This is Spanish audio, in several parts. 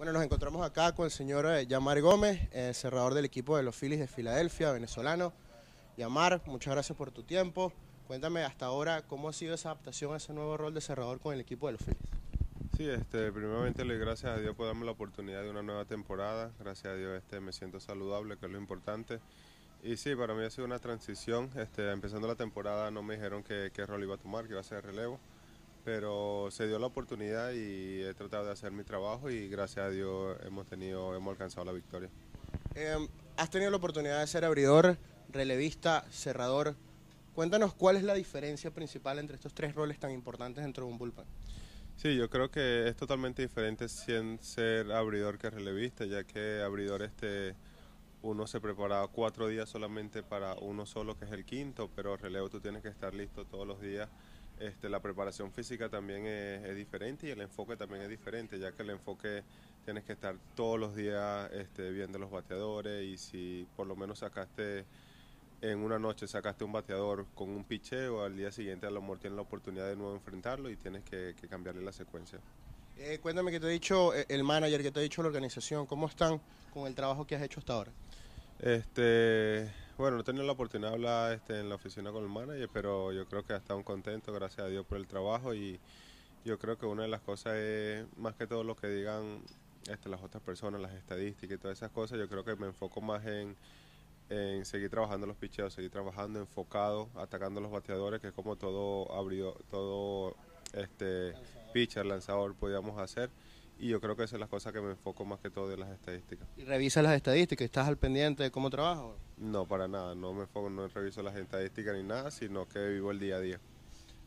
Bueno, nos encontramos acá con el señor eh, Yamar Gómez, eh, cerrador del equipo de los Phillies de Filadelfia, venezolano. Yamar, muchas gracias por tu tiempo. Cuéntame hasta ahora cómo ha sido esa adaptación a ese nuevo rol de cerrador con el equipo de los Phillies. Sí, este, primeramente le gracias a Dios por darme la oportunidad de una nueva temporada. Gracias a Dios este, me siento saludable, que es lo importante. Y sí, para mí ha sido una transición. Este, empezando la temporada no me dijeron qué rol iba a tomar, que iba a ser relevo pero se dio la oportunidad y he tratado de hacer mi trabajo y gracias a Dios hemos tenido, hemos alcanzado la victoria. Em, has tenido la oportunidad de ser abridor, relevista, cerrador. Cuéntanos cuál es la diferencia principal entre estos tres roles tan importantes dentro de un bullpen. Sí, yo creo que es totalmente diferente sin ser abridor que relevista, ya que abridor este uno se prepara cuatro días solamente para uno solo, que es el quinto, pero relevo tú tienes que estar listo todos los días. Este, la preparación física también es, diferente y el enfoque también es diferente, ya que el enfoque tienes que estar todos los días este, viendo los bateadores y si por lo menos sacaste en una noche sacaste un bateador con un picheo, al día siguiente a lo mejor tienes la oportunidad de nuevo enfrentarlo y tienes que, cambiarle la secuencia. Eh, cuéntame qué te ha dicho eh, el manager, qué te ha dicho la organización, ¿cómo están con el trabajo que has hecho hasta ahora? Este, bueno, no he tenido la oportunidad de hablar este, en la oficina con el manager, pero yo creo que ha estado contento, gracias a Dios por el trabajo y yo creo que una de las cosas es, más que todo lo que digan este, las otras personas, las estadísticas y todas esas cosas, yo creo que me enfoco más en, seguir trabajando los picheos, seguir trabajando enfocado, atacando los bateadores, que es como todo abrió, todo este pitcher, lanzador podíamos hacer y yo creo que esa es la cosa que me enfoco más que todo de las estadísticas. ¿Y revisas las estadísticas? ¿Estás al pendiente de cómo trabajo? No, para nada, no me enfoco, no reviso las estadísticas ni nada, sino que vivo el día a día.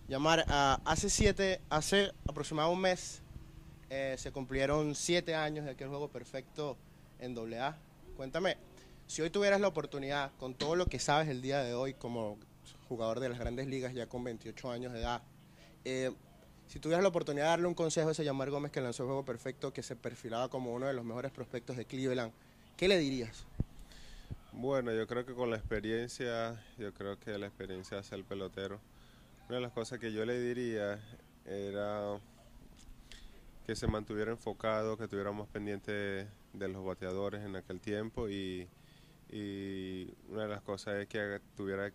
Llamar, a ah, hace siete, hace aproximadamente un mes eh, se cumplieron siete años de aquel juego perfecto en AA. Cuéntame, si hoy tuvieras la oportunidad, con todo lo que sabes el día de hoy como jugador de las grandes ligas ya con 28 años de edad, eh, si tuvieras la oportunidad de darle un consejo a ese Yamar Gómez que lanzó el juego perfecto, que se perfilaba como uno de los mejores prospectos de Cleveland, ¿qué le dirías? Bueno, yo creo que con la experiencia, yo creo que la experiencia hace el pelotero. Una de las cosas que yo le diría era que se mantuviera enfocado, que estuviéramos pendientes pendiente de, los bateadores en aquel tiempo y, y una de las cosas es que tuviera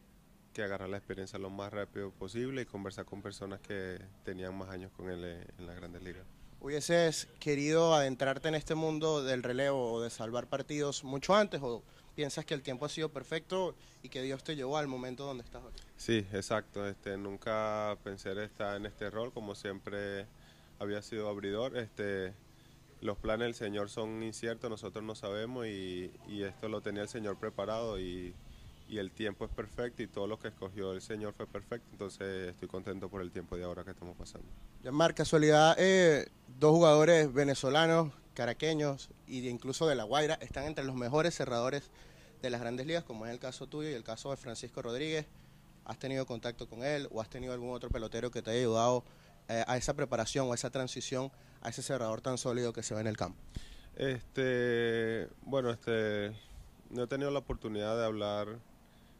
agarrar la experiencia lo más rápido posible y conversar con personas que tenían más años con él eh, en la grandes ligas. ¿Hubieses querido adentrarte en este mundo del relevo o de salvar partidos mucho antes o piensas que el tiempo ha sido perfecto y que Dios te llevó al momento donde estás hoy? Sí, exacto. Este, nunca pensé estar en este rol, como siempre había sido abridor. Este, los planes del Señor son inciertos, nosotros no sabemos y, y esto lo tenía el Señor preparado y y el tiempo es perfecto y todo lo que escogió el Señor fue perfecto. Entonces estoy contento por el tiempo de ahora que estamos pasando. Yamar, casualidad, eh, dos jugadores venezolanos, caraqueños y e incluso de La Guaira están entre los mejores cerradores de las grandes ligas, como es el caso tuyo y el caso de Francisco Rodríguez. ¿Has tenido contacto con él o has tenido algún otro pelotero que te haya ayudado eh, a esa preparación o a esa transición a ese cerrador tan sólido que se ve en el campo? Este, bueno, este, no he tenido la oportunidad de hablar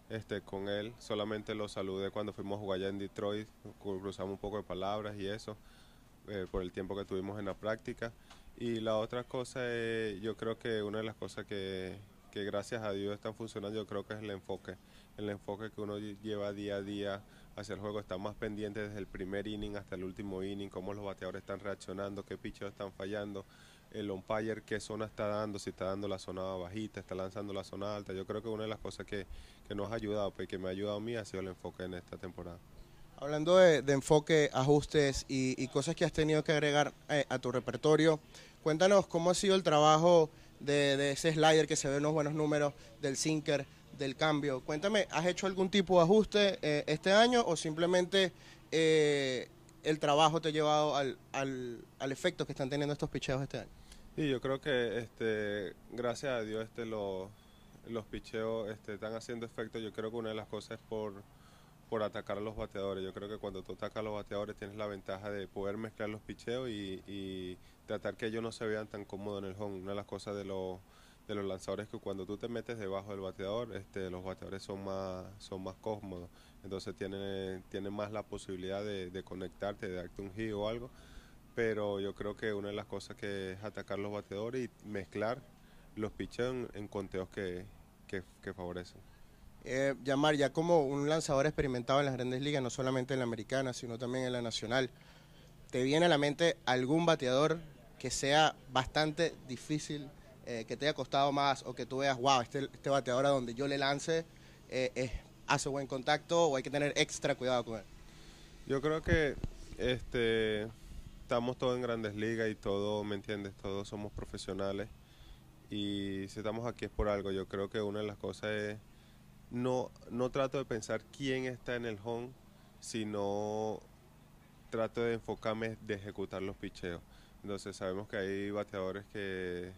este, con él, solamente lo saludé cuando fuimos a jugar allá en Detroit, cruzamos un poco de palabras y eso, eh, por el tiempo que tuvimos en la práctica. Y la otra cosa, eh, yo creo que una de las cosas que, que gracias a Dios están funcionando, yo creo que es el enfoque. El enfoque que uno lleva día a día hacia el juego, está más pendiente desde el primer inning hasta el último inning, cómo los bateadores están reaccionando, qué pichos están fallando el umpire qué zona está dando, si está dando la zona bajita, está lanzando la zona alta. Yo creo que una de las cosas que, nos ha ayudado, pues, que me ha ayudado a mí, ha sido el enfoque en esta temporada. Hablando de, enfoque, ajustes y, cosas que has tenido que agregar eh, a tu repertorio, cuéntanos cómo ha sido el trabajo de, ese slider que se ve unos buenos números, del sinker, del cambio. Cuéntame, ¿has hecho algún tipo de ajuste eh, este año o simplemente... Eh, el trabajo te ha llevado al, al efecto que están teniendo estos picheos este año? Y yo creo que este, gracias a Dios este, los, los picheos este, están haciendo efecto. Yo creo que una de las cosas es por, atacar a los bateadores. Yo creo que cuando tú atacas a los bateadores tienes la ventaja de poder mezclar los picheos y, tratar que ellos no se vean tan cómodos en el home. Una de las cosas de los, de los lanzadores que cuando tú te metes debajo del bateador, este, los bateadores son más, son más cómodos. Entonces tienen, tienen más la posibilidad de, de conectarte, de darte un giro o algo pero yo creo que una de las cosas que es atacar los bateadores y mezclar los pitchers en, conteos que, que, favorecen. Eh, Yamar, ya como un lanzador experimentado en las grandes ligas, no solamente en la americana, sino también en la nacional, ¿te viene a la mente algún bateador que sea bastante difícil, eh, que te haya costado más o que tú veas, wow, este, este bateador a donde yo le lance eh, hace buen contacto o hay que tener extra cuidado con él? Yo creo que este estamos todos en grandes ligas y todo, ¿me entiendes? Todos somos profesionales y si estamos aquí es por algo. Yo creo que una de las cosas es, no, no trato de pensar quién está en el home, sino trato de enfocarme de ejecutar los picheos. Entonces sabemos que hay bateadores que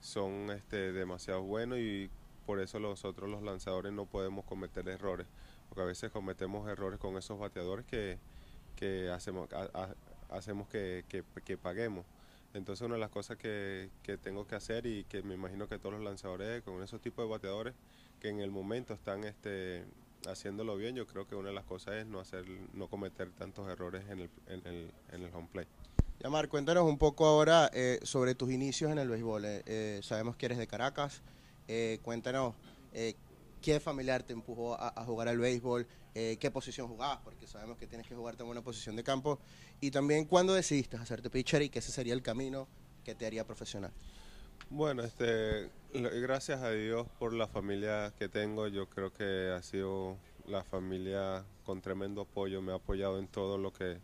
son este, demasiado buenos y por eso nosotros los lanzadores no podemos cometer errores, porque a veces cometemos errores con esos bateadores que, hacemos, hacemos que, que, paguemos. Entonces una de las cosas que, que, tengo que hacer y que me imagino que todos los lanzadores con esos tipos de bateadores que en el momento están este, haciéndolo bien, yo creo que una de las cosas es no, hacer, no cometer tantos errores en el, en el, en el home play. Yamar, cuéntanos un poco ahora eh, sobre tus inicios en el béisbol. Eh, eh, sabemos que eres de Caracas. cuéntanos qué familiar te empujó a, a jugar al béisbol, qué posición jugabas, porque sabemos que tienes que jugarte en una posición de campo y también cuando decidiste hacerte pitcher y que ese sería el camino que te haría profesional. Bueno, este, gracias a Dios por la familia que tengo. Yo creo que ha sido la familia con tremendo apoyo. Me ha apoyado en todo lo que,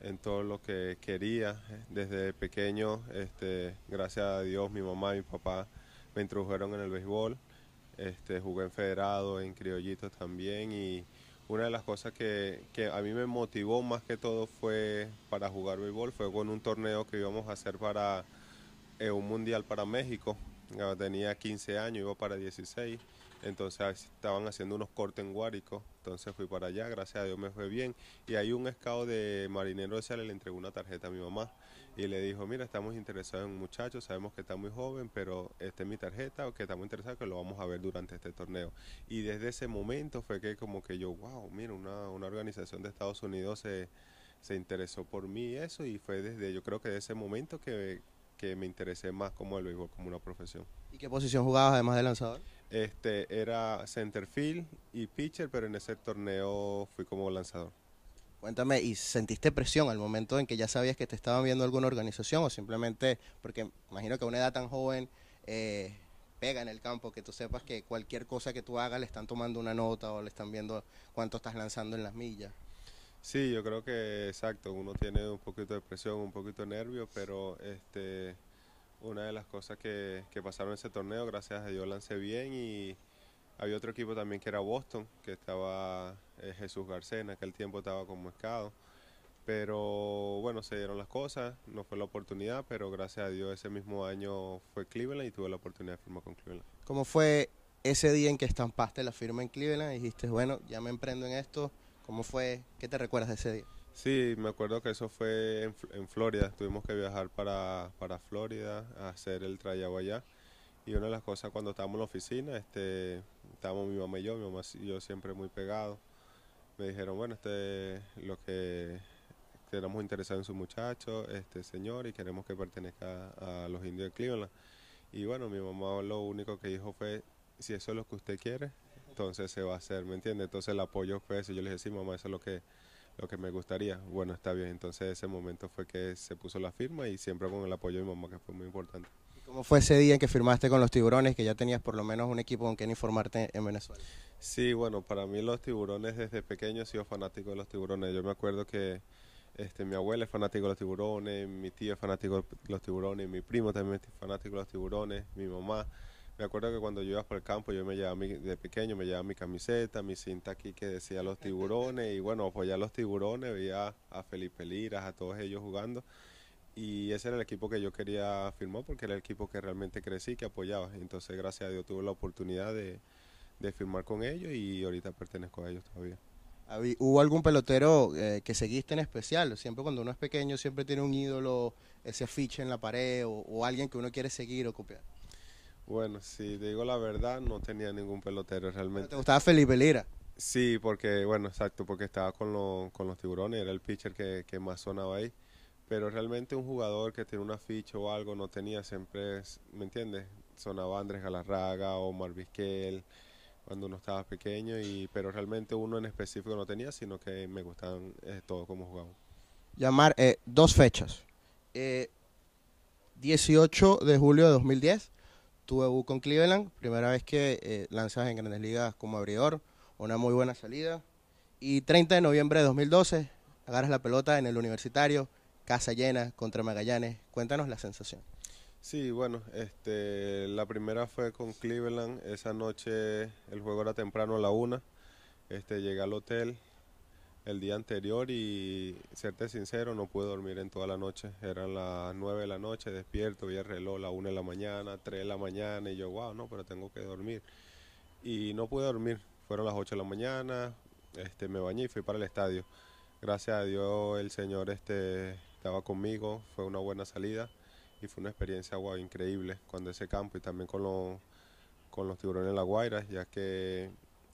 en todo lo que quería desde pequeño. Este, gracias a Dios, mi mamá y mi papá me introdujeron en el béisbol. Este, jugué en federado, en criollito también y una de las cosas que, a mí me motivó más que todo fue para jugar béisbol, fue con un torneo que íbamos a hacer para eh, un mundial para México. tenía 15 años, iba para 16, entonces estaban haciendo unos cortes en Guárico, entonces fui para allá, gracias a Dios me fue bien. Y ahí un escado de marinero se le entregó una tarjeta a mi mamá y le dijo, mira, estamos interesados en un muchacho, sabemos que está muy joven, pero esta es mi tarjeta, o que estamos interesados, que lo vamos a ver durante este torneo. Y desde ese momento fue que como que yo, wow, mira, una, organización de Estados Unidos se, interesó por mí eso, y fue desde, yo creo que de ese momento que, que me interesé más como el béisbol, como una profesión. ¿Y qué posición jugabas además de lanzador? Este, era field y pitcher, pero en ese torneo fui como lanzador. Cuéntame, ¿y sentiste presión al momento en que ya sabías que te estaban viendo alguna organización o simplemente, porque imagino que a una edad tan joven eh, pega en el campo, que tú sepas que cualquier cosa que tú hagas le están tomando una nota o le están viendo cuánto estás lanzando en las millas? Sí, yo creo que exacto, uno tiene un poquito de presión, un poquito de nervio, pero este, una de las cosas que, que pasaron en ese torneo, gracias a Dios lancé bien y había otro equipo también que era Boston, que estaba eh, Jesús Garcena, en aquel tiempo estaba con Mercado. Pero bueno, se dieron las cosas, no fue la oportunidad, pero gracias a Dios ese mismo año fue Cleveland y tuve la oportunidad de firmar con Cleveland. ¿Cómo fue ese día en que estampaste la firma en Cleveland y dijiste, bueno, ya me emprendo en esto? ¿Cómo fue? ¿Qué te recuerdas de ese día? Sí, me acuerdo que eso fue en, Florida. Tuvimos que viajar para, para Florida a hacer el trayago allá. Y una de las cosas cuando estábamos en la oficina, este, estábamos mi mamá y yo, mi mamá y yo siempre muy pegados. Me dijeron, bueno, este, lo que tenemos interesado en su muchacho, este señor, y queremos que pertenezca a, los indios de Cleveland. Y bueno, mi mamá lo único que dijo fue, si eso es lo que usted quiere, entonces se va a hacer, ¿me entiende? Entonces el apoyo fue eso. Yo le dije, mamá, eso es lo que, lo que me gustaría. Bueno, está bien. Entonces ese momento fue que se puso la firma y siempre con el apoyo de mi mamá, que fue muy importante. ¿Cómo fue ese día en que firmaste con los tiburones, que ya tenías por lo menos un equipo con quien informarte en Venezuela? Sí, bueno, para mí los tiburones desde pequeño he sido fanático de los tiburones. Yo me acuerdo que este, mi abuela es fanático de los tiburones, mi tío es fanático de los tiburones, mi primo también es fanático de los tiburones, mi mamá. Me acuerdo que cuando yo iba por el campo, yo me llevaba de pequeño, me llevaba mi camiseta, mi cinta aquí que decía los tiburones, y bueno, pues a los tiburones, veía a Felipe Liras, a todos ellos jugando y ese era el equipo que yo quería firmar porque era el equipo que realmente crecí, que apoyaba. Entonces, gracias a Dios, tuve la oportunidad de, firmar con ellos y ahorita pertenezco a ellos todavía. ¿Hubo algún pelotero eh, que seguiste en especial? Siempre cuando uno es pequeño, siempre tiene un ídolo, ese afiche en la pared o, alguien que uno quiere seguir o copiar. Bueno, si te digo la verdad, no tenía ningún pelotero realmente. ¿Te gustaba Felipe Lira? Sí, porque, bueno, exacto, porque estaba con, con los tiburones, era el pitcher que más sonaba ahí pero realmente un jugador que tiene una ficha o algo no tenía siempre, ¿me entiendes? Sonaba Andrés Galarraga Omar Vizquel, cuando uno estaba pequeño, y, pero realmente uno en específico no tenía, sino que me gustaban todo eh, todos como jugaban. Llamar eh, dos fechas. 18 eh, de julio de 2010, tuve con Cleveland, primera vez que lanzas en Grandes Ligas como abridor, una muy buena salida. Y 30 de noviembre de 2012, agarras la pelota en el universitario, casa llena contra Magallanes. Cuéntanos la sensación. Sí, bueno, este, la primera fue con Cleveland. Esa noche el juego era temprano a la una. Este, llegué al hotel el día anterior y, serte sincero, no pude dormir en toda la noche. Eran las nueve de la noche, despierto, vi el reloj, la una de la mañana, tres de la mañana y yo, wow, no, pero tengo que dormir. Y no pude dormir. Fueron las ocho de la mañana, este, me bañé y fui para el estadio. Gracias a Dios el Señor este, estaba conmigo, fue una buena salida y fue una experiencia wow, increíble cuando ese campo y también con, con los tiburones de la Guaira, ya que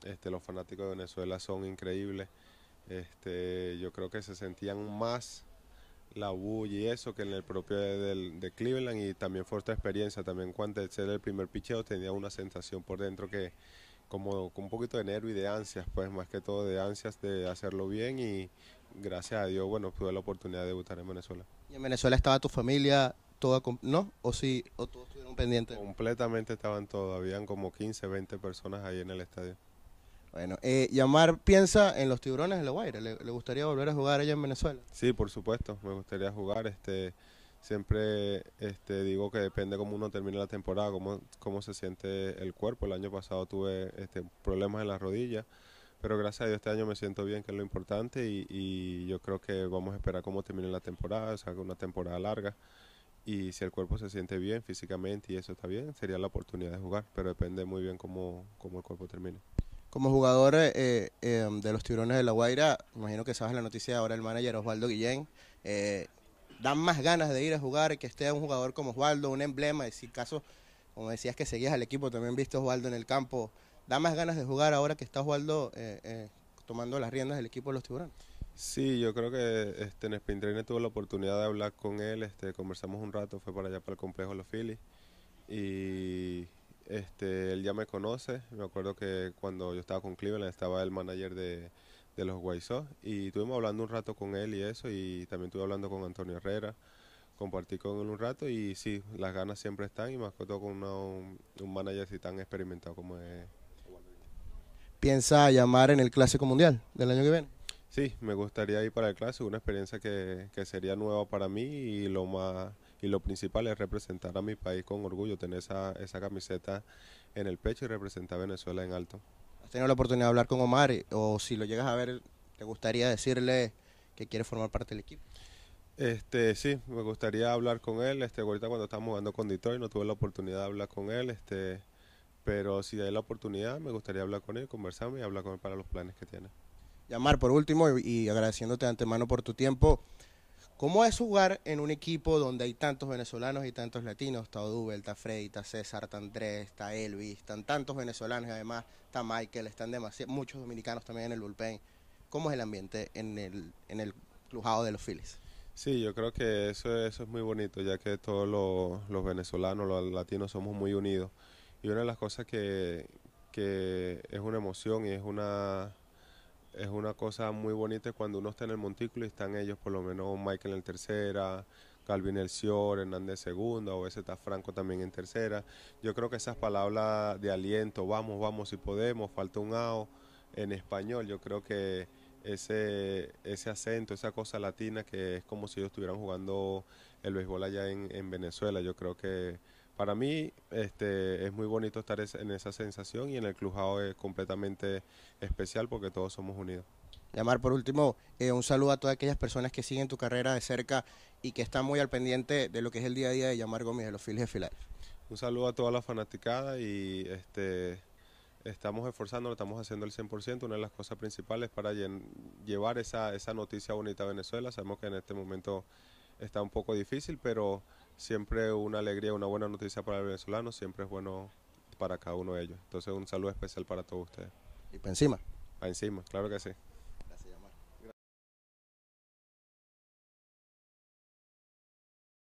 este, los fanáticos de Venezuela son increíbles. Este, yo creo que se sentían más la bulla y eso que en el propio de, Cleveland y también fue otra experiencia. También cuando ser el primer picheo tenía una sensación por dentro que como con un poquito de nervio y de ansias, pues más que todo de ansias de hacerlo bien y gracias a Dios, bueno, tuve la oportunidad de debutar en Venezuela. ¿Y en Venezuela estaba tu familia toda, no? ¿O sí? ¿O todos estuvieron pendientes? Completamente estaban todos, habían como 15, 20 personas ahí en el estadio. Bueno, eh, Yamar piensa en los tiburones de la Guaira, ¿Le, ¿Le, gustaría volver a jugar allá en Venezuela? Sí, por supuesto, me gustaría jugar, este siempre este, digo que depende cómo uno termine la temporada, cómo, cómo se siente el cuerpo. El año pasado tuve este, problemas en las rodillas, pero gracias a Dios este año me siento bien, que es lo importante, y, yo creo que vamos a esperar cómo termine la temporada, o sea, una temporada larga. Y si el cuerpo se siente bien físicamente y eso está bien, sería la oportunidad de jugar, pero depende muy bien cómo, el cuerpo termine. Como jugador eh, eh, em, de los Tiburones de La Guaira, imagino que sabes la noticia ahora el manager Osvaldo Guillén, eh, dan más ganas de ir a jugar, que esté un jugador como Osvaldo, un emblema, y si caso, como decías que seguías al equipo, también viste a Osvaldo en el campo, da más ganas de jugar ahora que está Osvaldo eh, eh, tomando las riendas del equipo de los tiburones. Sí, yo creo que este, en Spin tuve la oportunidad de hablar con él, este, conversamos un rato, fue para allá para el complejo Los Phillies y este, él ya me conoce, me acuerdo que cuando yo estaba con Cleveland estaba el manager de, de los Guaizó y estuvimos hablando un rato con él y eso y también estuve hablando con Antonio Herrera compartí con él un rato y sí las ganas siempre están y más que todo con un, un, manager así tan experimentado como es ¿Piensa llamar en el Clásico Mundial del año que viene? Sí, me gustaría ir para el Clásico, una experiencia que, sería nueva para mí y lo más y lo principal es representar a mi país con orgullo, tener esa, esa camiseta en el pecho y representar a Venezuela en alto has la oportunidad de hablar con Omar eh, o si lo llegas a ver, ¿te gustaría decirle que quiere formar parte del equipo? Este, sí, me gustaría hablar con él. Este, ahorita cuando estamos jugando con Detroit no tuve la oportunidad de hablar con él, este, pero si hay la oportunidad me gustaría hablar con él, conversarme y hablar con él para los planes que tiene. llamar por último, y, y agradeciéndote de antemano por tu tiempo, ¿Cómo es jugar en un equipo donde hay tantos venezolanos y tantos latinos? Está Odubel, está Freddy, está César, está Andrés, está Elvis, están tantos venezolanos y además está Michael, están muchos dominicanos también en el bullpen. ¿Cómo es el ambiente en el, en el clujado de los Phillies? Sí, yo creo que eso, eso es muy bonito, ya que todos los, venezolanos, los latinos somos muy unidos. Y una de las cosas que es una emoción y es una es una cosa muy bonita cuando uno está en el montículo y están ellos, por lo menos Michael en tercera, Calvin El Sior, Hernández segunda, o ese está Franco también en tercera. Yo creo que esas palabras de aliento, vamos, vamos si podemos, falta un AO en español, yo creo que ese, ese acento, esa cosa latina que es como si ellos estuvieran jugando el béisbol allá en Venezuela, yo creo que para mí este, es muy bonito estar en esa sensación y en el Clujado es completamente especial porque todos somos unidos. Llamar por último, eh, un saludo a todas aquellas personas que siguen tu carrera de cerca y que están muy al pendiente de lo que es el día a día de Llamar Gómez de los Fils de Filares. Un saludo a todas las fanaticada y este, estamos esforzándonos, estamos haciendo el 100%. Una de las cosas principales para llevar esa, esa noticia bonita a Venezuela. Sabemos que en este momento está un poco difícil, pero siempre una alegría, una buena noticia para el venezolano, siempre es bueno para cada uno de ellos. Entonces un saludo especial para todos ustedes. Y para encima. Para encima, claro que sí.